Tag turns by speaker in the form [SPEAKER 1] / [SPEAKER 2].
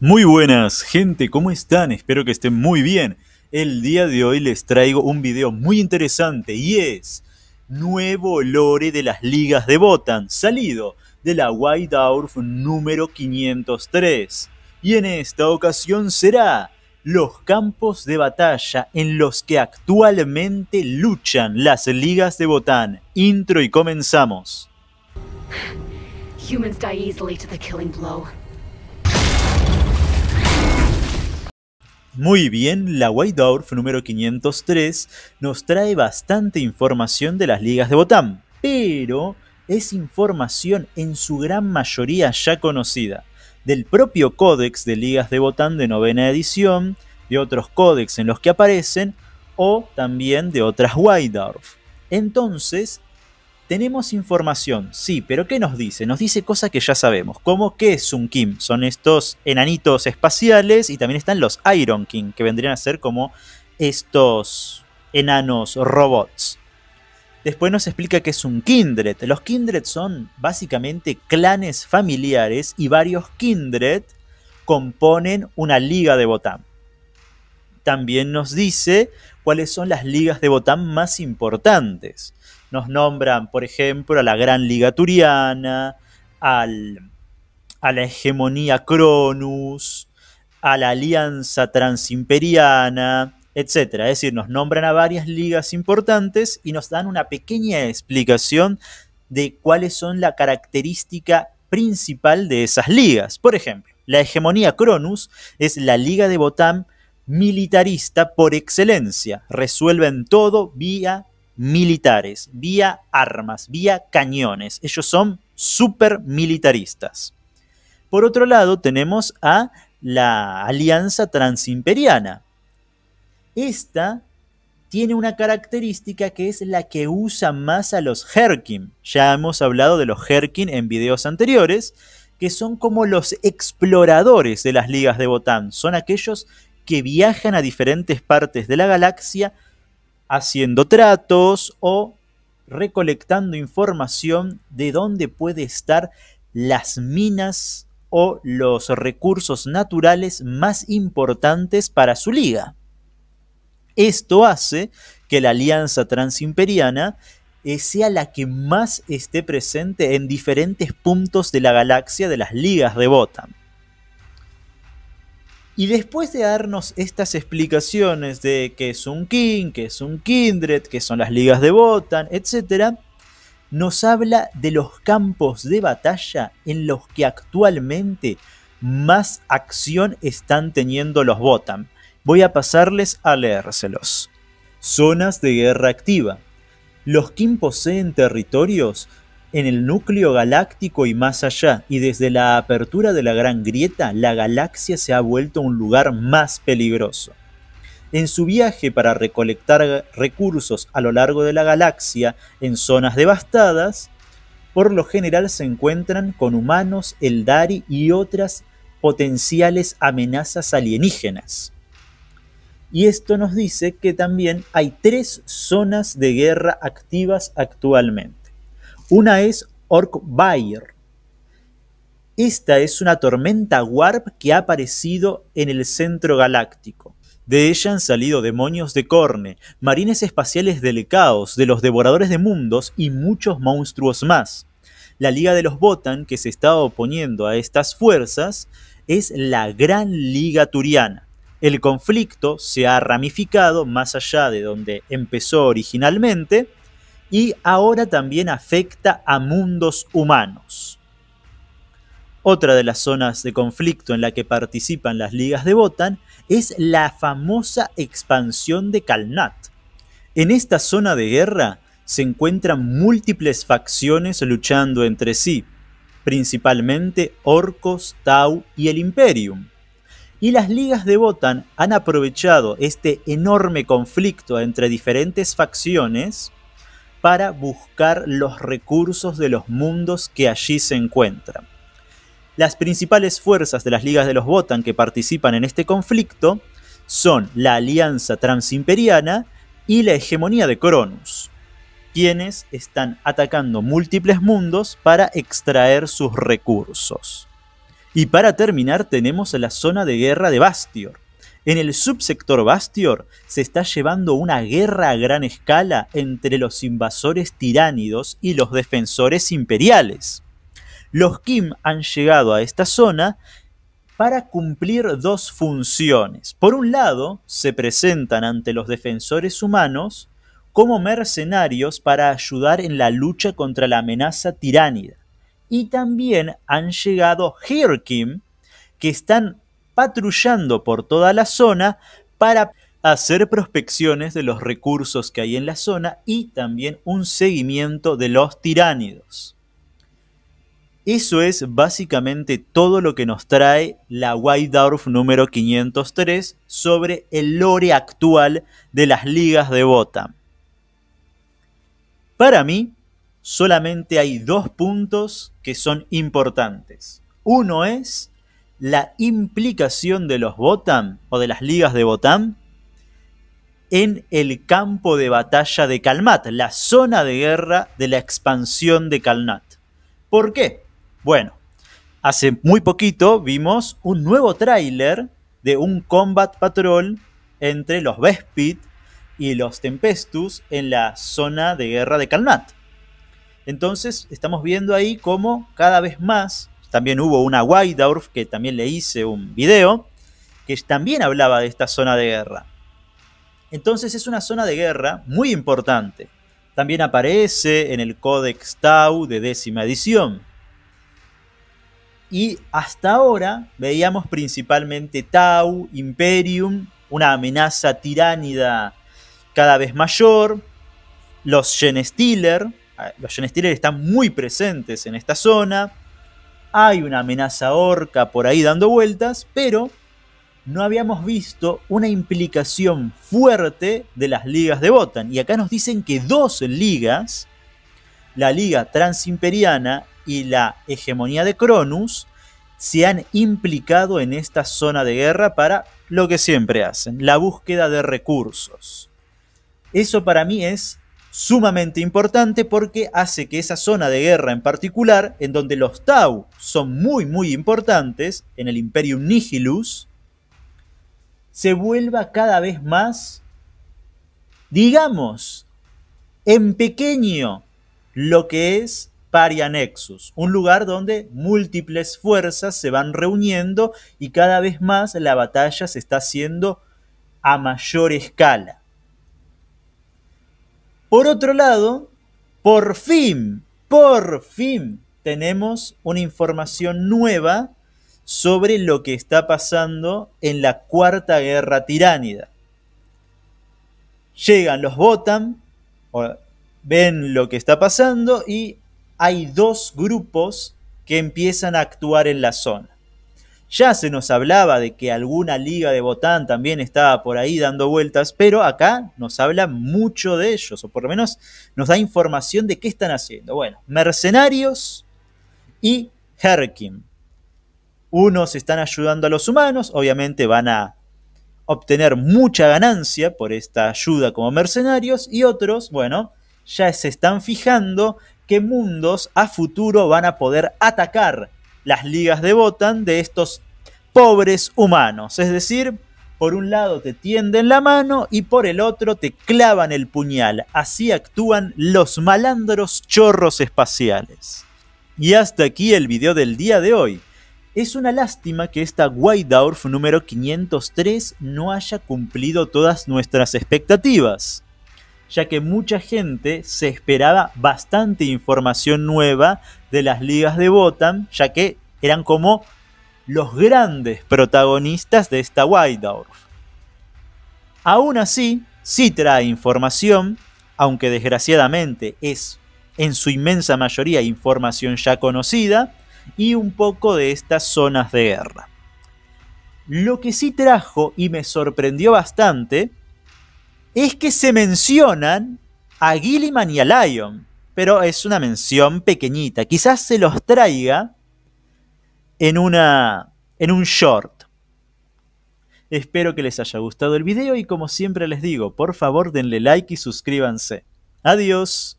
[SPEAKER 1] Muy buenas gente, ¿cómo están? Espero que estén muy bien. El día de hoy les traigo un video muy interesante y es nuevo lore de las ligas de Botan, salido de la White Dwarf número 503. Y en esta ocasión será los campos de batalla en los que actualmente luchan las ligas de Botan. Intro y comenzamos. easily to the killing blow. Muy bien, la White número 503 nos trae bastante información de las ligas de Botán, pero es información en su gran mayoría ya conocida, del propio códex de ligas de Botán de novena edición, de otros códex en los que aparecen, o también de otras White Entonces, tenemos información, sí, pero ¿qué nos dice? Nos dice cosas que ya sabemos, como que es un Kim, son estos enanitos espaciales y también están los Iron King, que vendrían a ser como estos enanos robots. Después nos explica que es un kindred. Los kindred son básicamente clanes familiares y varios kindred componen una liga de Botán. También nos dice cuáles son las ligas de Botán más importantes. Nos nombran, por ejemplo, a la Gran Liga Turiana, al, a la hegemonía Cronus, a la Alianza Transimperiana, etc. Es decir, nos nombran a varias ligas importantes y nos dan una pequeña explicación de cuáles son la característica principal de esas ligas. Por ejemplo, la hegemonía Cronus es la liga de Botán militarista por excelencia. Resuelven todo vía militares, vía armas, vía cañones. Ellos son super militaristas. Por otro lado, tenemos a la Alianza Transimperiana. Esta tiene una característica que es la que usa más a los Herkin. Ya hemos hablado de los Herkin en videos anteriores, que son como los exploradores de las ligas de Botán. Son aquellos que viajan a diferentes partes de la galaxia haciendo tratos o recolectando información de dónde puede estar las minas o los recursos naturales más importantes para su liga. Esto hace que la alianza transimperiana eh, sea la que más esté presente en diferentes puntos de la galaxia de las ligas de Botan. Y después de darnos estas explicaciones de qué es un king, qué es un kindred, qué son las ligas de Botan, etc., nos habla de los campos de batalla en los que actualmente más acción están teniendo los Botan. Voy a pasarles a leérselos. Zonas de guerra activa. Los King poseen territorios en el núcleo galáctico y más allá, y desde la apertura de la Gran Grieta, la galaxia se ha vuelto un lugar más peligroso. En su viaje para recolectar recursos a lo largo de la galaxia en zonas devastadas, por lo general se encuentran con humanos, Eldari y otras potenciales amenazas alienígenas. Y esto nos dice que también hay tres zonas de guerra activas actualmente. Una es Bayer. Esta es una tormenta warp que ha aparecido en el centro galáctico. De ella han salido demonios de Corne, marines espaciales del caos, de los devoradores de mundos y muchos monstruos más. La Liga de los Botan, que se está oponiendo a estas fuerzas, es la Gran Liga Turiana. El conflicto se ha ramificado más allá de donde empezó originalmente y ahora también afecta a mundos humanos. Otra de las zonas de conflicto en la que participan las ligas de Botan es la famosa expansión de Kalnat. En esta zona de guerra se encuentran múltiples facciones luchando entre sí, principalmente Orcos, Tau y el Imperium. Y las ligas de Botan han aprovechado este enorme conflicto entre diferentes facciones para buscar los recursos de los mundos que allí se encuentran. Las principales fuerzas de las ligas de los Botan que participan en este conflicto son la Alianza Transimperiana y la hegemonía de Cronus, quienes están atacando múltiples mundos para extraer sus recursos. Y para terminar tenemos la zona de guerra de Bastior, en el subsector Bastior se está llevando una guerra a gran escala entre los invasores tiránidos y los defensores imperiales. Los Kim han llegado a esta zona para cumplir dos funciones. Por un lado, se presentan ante los defensores humanos como mercenarios para ayudar en la lucha contra la amenaza tiránida. Y también han llegado Hirkim, que están patrullando por toda la zona para hacer prospecciones de los recursos que hay en la zona y también un seguimiento de los tiránidos. Eso es básicamente todo lo que nos trae la White Dwarf número 503 sobre el lore actual de las ligas de Botan. Para mí, solamente hay dos puntos que son importantes. Uno es la implicación de los Botam o de las ligas de Botam en el campo de batalla de Kalmat, la zona de guerra de la expansión de Kalmat ¿Por qué? Bueno, hace muy poquito vimos un nuevo tráiler de un Combat Patrol entre los Vespid y los Tempestus en la zona de guerra de Kalmat Entonces estamos viendo ahí cómo cada vez más también hubo una Weidorf, que también le hice un video, que también hablaba de esta zona de guerra. Entonces es una zona de guerra muy importante. También aparece en el Codex Tau de décima edición. Y hasta ahora veíamos principalmente Tau, Imperium, una amenaza tiránida cada vez mayor, los Genestealer, eh, los Genestealer están muy presentes en esta zona, hay una amenaza orca por ahí dando vueltas, pero no habíamos visto una implicación fuerte de las ligas de Botan. Y acá nos dicen que dos ligas, la Liga Transimperiana y la hegemonía de Cronus, se han implicado en esta zona de guerra para lo que siempre hacen, la búsqueda de recursos. Eso para mí es sumamente importante porque hace que esa zona de guerra en particular, en donde los Tau son muy muy importantes, en el Imperium Nihilus, se vuelva cada vez más, digamos, en pequeño lo que es Paria Nexus, un lugar donde múltiples fuerzas se van reuniendo y cada vez más la batalla se está haciendo a mayor escala. Por otro lado, por fin, por fin tenemos una información nueva sobre lo que está pasando en la Cuarta Guerra Tiránida. Llegan los votan, ven lo que está pasando y hay dos grupos que empiezan a actuar en la zona. Ya se nos hablaba de que alguna liga de Botán también estaba por ahí dando vueltas, pero acá nos habla mucho de ellos, o por lo menos nos da información de qué están haciendo. Bueno, mercenarios y Herkim. Unos están ayudando a los humanos, obviamente van a obtener mucha ganancia por esta ayuda como mercenarios, y otros, bueno, ya se están fijando qué mundos a futuro van a poder atacar las ligas de Botan de estos pobres humanos. Es decir, por un lado te tienden la mano y por el otro te clavan el puñal. Así actúan los malandros chorros espaciales. Y hasta aquí el video del día de hoy. Es una lástima que esta Weidorf número 503 no haya cumplido todas nuestras expectativas ya que mucha gente se esperaba bastante información nueva de las ligas de Botan, ya que eran como los grandes protagonistas de esta White Dwarf. Aún así, sí trae información, aunque desgraciadamente es en su inmensa mayoría información ya conocida, y un poco de estas zonas de guerra. Lo que sí trajo y me sorprendió bastante es que se mencionan a Gilliman y a Lyon, pero es una mención pequeñita. Quizás se los traiga en, una, en un short. Espero que les haya gustado el video y como siempre les digo, por favor denle like y suscríbanse. Adiós.